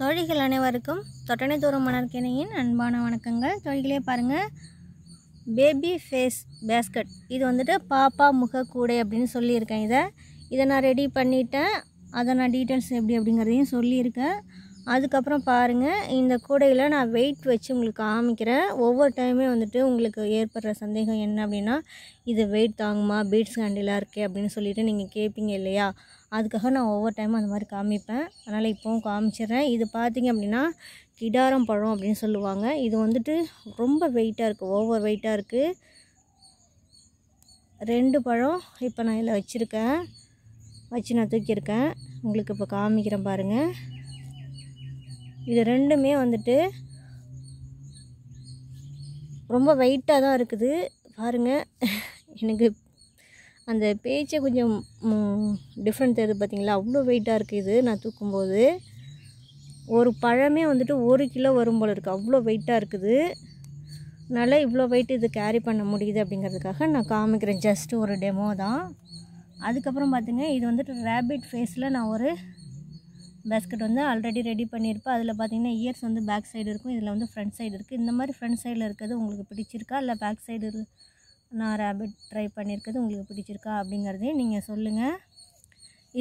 தோழிகள் அனைவருக்கும் தொட்டனை தூரம் மணற்கிணையின் அன்பான வணக்கங்கள் தோழிகளே பாருங்கள் பேபி ஃபேஸ் பேஸ்கட் இது வந்துட்டு பாப்பா முக கூடை அப்படின்னு சொல்லியிருக்கேன் இதை இதை நான் ரெடி பண்ணிட்டேன் அதை நான் டீட்டெயில்ஸ் எப்படி அப்படிங்கிறதையும் சொல்லியிருக்கேன் அதுக்கப்புறம் பாருங்கள் இந்த கூடையில் நான் வெயிட் வச்சு உங்களுக்கு காமிக்கிறேன் ஒவ்வொரு டைமே வந்துட்டு உங்களுக்கு ஏற்படுற சந்தேகம் என்ன அப்படின்னா இது வெயிட் தாங்குமா பீட்ஸ் ஹேண்டிலாக இருக்கே அப்படின்னு சொல்லிட்டு நீங்கள் கேட்பீங்க இல்லையா அதுக்காக நான் ஒவ்வொரு டைமும் அந்த மாதிரி காமிப்பேன் அதனால் இப்போவும் காமிச்சிடுறேன் இது பார்த்திங்க அப்படின்னா கிடாரம் பழம் அப்படின்னு சொல்லுவாங்க இது வந்துட்டு ரொம்ப வெயிட்டாக இருக்குது ஓவர் வெயிட்டாக இருக்குது ரெண்டு பழம் இப்போ நான் இதில் வச்சுருக்கேன் வச்சு நான் தூக்கியிருக்கேன் உங்களுக்கு இப்போ காமிக்கிறேன் பாருங்கள் இது ரெண்டுமே வந்துட்டு ரொம்ப வெயிட்டாக தான் இருக்குது பாருங்கள் எனக்கு அந்த பேச்சை கொஞ்சம் டிஃப்ரெண்ட் தெரியுது பார்த்திங்களா அவ்வளோ வெயிட்டாக இருக்குது இது நான் தூக்கும்போது ஒரு பழமே வந்துட்டு ஒரு கிலோ வரும் போல் இருக்குது அவ்வளோ வெயிட்டாக இருக்குது நல்லா இவ்வளோ வெயிட் இது கேரி பண்ண முடியுது அப்படிங்கிறதுக்காக நான் காமிக்கிறேன் ஜஸ்ட்டு ஒரு டெமோ தான் அதுக்கப்புறம் பார்த்திங்க இது வந்துட்டு ரேபிட் ஃபேஸில் நான் ஒரு பேஸ்கெட் வந்து ஆல்ரெடி ரெடி பண்ணியிருப்பேன் அதில் பார்த்தீங்கன்னா இயர்ஸ் வந்து பேக் சைடு இருக்கும் இதில் வந்து ஃப்ரண்ட் சைடு இருக்குது இந்த மாதிரி ஃப்ரண்ட் சைடில் இருக்கிறது உங்களுக்கு பிடிச்சிருக்கா இல்லை பேக் சைடு நான் ரேபிட் ட்ரை பண்ணியிருக்கிறது உங்களுக்கு பிடிச்சிருக்கா அப்படிங்கிறதையும் நீங்கள் சொல்லுங்கள்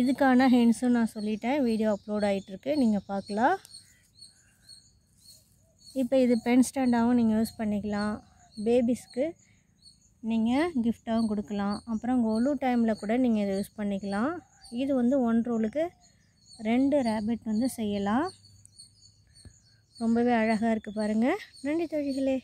இதுக்கான ஹென்ஸும் நான் சொல்லிட்டேன் வீடியோ அப்லோட் ஆகிட்டுருக்கு நீங்கள் பார்க்கலாம் இப்போ இது பென் ஸ்டாண்டாகவும் நீங்கள் யூஸ் பண்ணிக்கலாம் பேபிஸ்க்கு நீங்கள் கிஃப்டாகவும் கொடுக்கலாம் அப்புறம் ஒழு டைமில் கூட நீங்கள் இதை யூஸ் பண்ணிக்கலாம் இது வந்து ஒன் ரோலுக்கு ரெண்டு ரேபிட் வந்து செய்யலாம் ரொம்பவே அழகாக இருக்குது பாருங்கள் நன்றி தொழிகளே